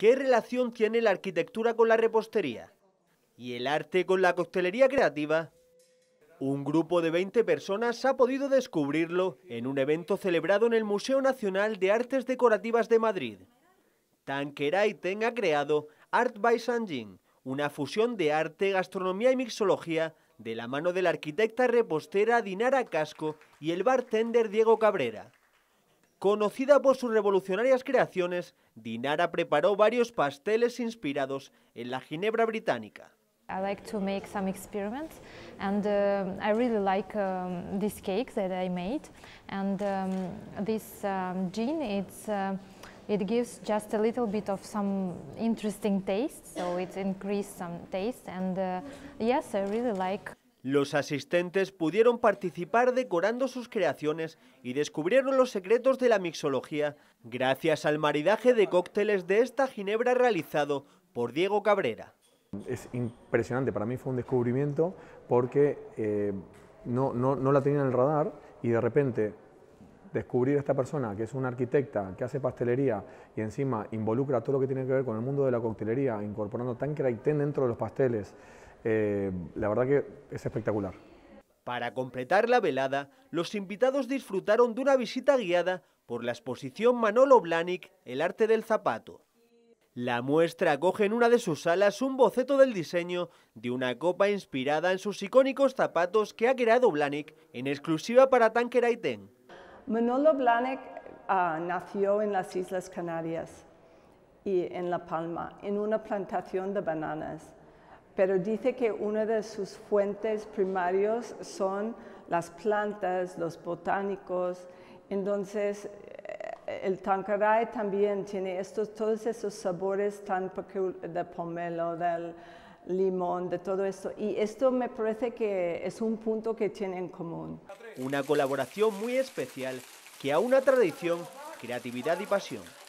¿Qué relación tiene la arquitectura con la repostería? ¿Y el arte con la coctelería creativa? Un grupo de 20 personas ha podido descubrirlo en un evento celebrado en el Museo Nacional de Artes Decorativas de Madrid. Tankeraiten ha creado Art by Sanjin, una fusión de arte, gastronomía y mixología de la mano de la arquitecta repostera Dinara Casco y el bartender Diego Cabrera. Conocida por sus revolucionarias creaciones, Dinara preparó varios pasteles inspirados en la ginebra británica. I like to make some experiments and um, I really like um, this cake that I made and um, this gin it's uh, it gives just a little bit of some interesting taste so it increased some taste and uh, yes I really like los asistentes pudieron participar decorando sus creaciones y descubrieron los secretos de la mixología gracias al maridaje de cócteles de esta ginebra realizado por Diego Cabrera. Es impresionante, para mí fue un descubrimiento porque eh, no, la tenía en el radar y de repente descubrir a esta persona que es una arquitecta, que hace pastelería y encima involucra todo lo que tiene que ver con el mundo de la coctelería, incorporando tan ten dentro de los pasteles eh, la verdad que es espectacular. Para completar la velada, los invitados disfrutaron de una visita guiada por la exposición Manolo Blanik... El arte del zapato. La muestra acoge en una de sus salas un boceto del diseño de una copa inspirada en sus icónicos zapatos que ha creado Blanik... en exclusiva para Ten. Manolo Blanik ah, nació en las Islas Canarias y en La Palma, en una plantación de bananas pero dice que una de sus fuentes primarios son las plantas, los botánicos, entonces eh, el Tancaray también tiene estos, todos esos sabores tan peculiares de pomelo, del limón, de todo esto. Y esto me parece que es un punto que tienen en común. Una colaboración muy especial que a una tradición, creatividad y pasión.